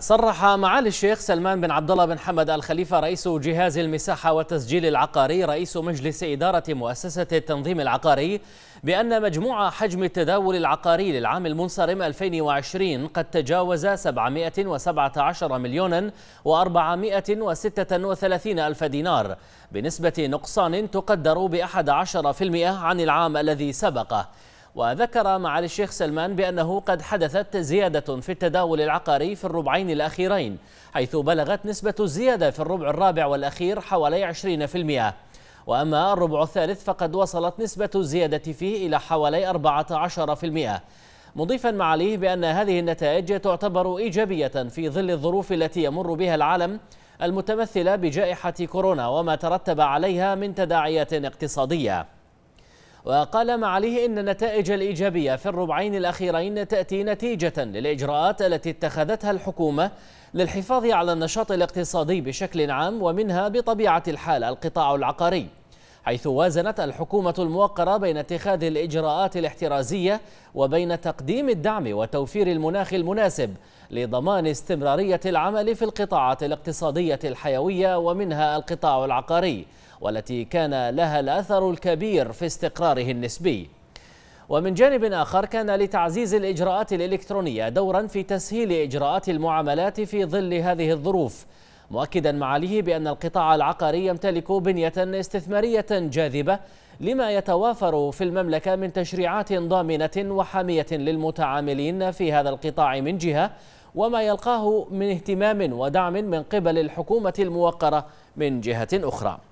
صرح معالي الشيخ سلمان بن عبد الله بن حمد الخليفه رئيس جهاز المساحة والتسجيل العقاري رئيس مجلس إدارة مؤسسة التنظيم العقاري بأن مجموع حجم التداول العقاري للعام المنصرم 2020 قد تجاوز 717 مليون و436 ألف دينار بنسبة نقصان تقدر ب 11% عن العام الذي سبقه وذكر معالي الشيخ سلمان بأنه قد حدثت زيادة في التداول العقاري في الربعين الأخيرين حيث بلغت نسبة الزيادة في الربع الرابع والأخير حوالي 20% وأما الربع الثالث فقد وصلت نسبة الزيادة فيه إلى حوالي 14% مضيفا معاليه بأن هذه النتائج تعتبر إيجابية في ظل الظروف التي يمر بها العالم المتمثلة بجائحة كورونا وما ترتب عليها من تداعيات اقتصادية وقال معاليه إن النتائج الإيجابية في الربعين الأخيرين تأتي نتيجة للإجراءات التي اتخذتها الحكومة للحفاظ على النشاط الاقتصادي بشكل عام ومنها بطبيعة الحال القطاع العقاري حيث وازنت الحكومة الموقرة بين اتخاذ الإجراءات الاحترازية وبين تقديم الدعم وتوفير المناخ المناسب لضمان استمرارية العمل في القطاعات الاقتصادية الحيوية ومنها القطاع العقاري والتي كان لها الأثر الكبير في استقراره النسبي ومن جانب آخر كان لتعزيز الإجراءات الإلكترونية دورا في تسهيل إجراءات المعاملات في ظل هذه الظروف مؤكدا معاليه بأن القطاع العقاري يمتلك بنية استثمارية جاذبة لما يتوافر في المملكة من تشريعات ضامنة وحامية للمتعاملين في هذا القطاع من جهة وما يلقاه من اهتمام ودعم من قبل الحكومة الموقرة من جهة أخرى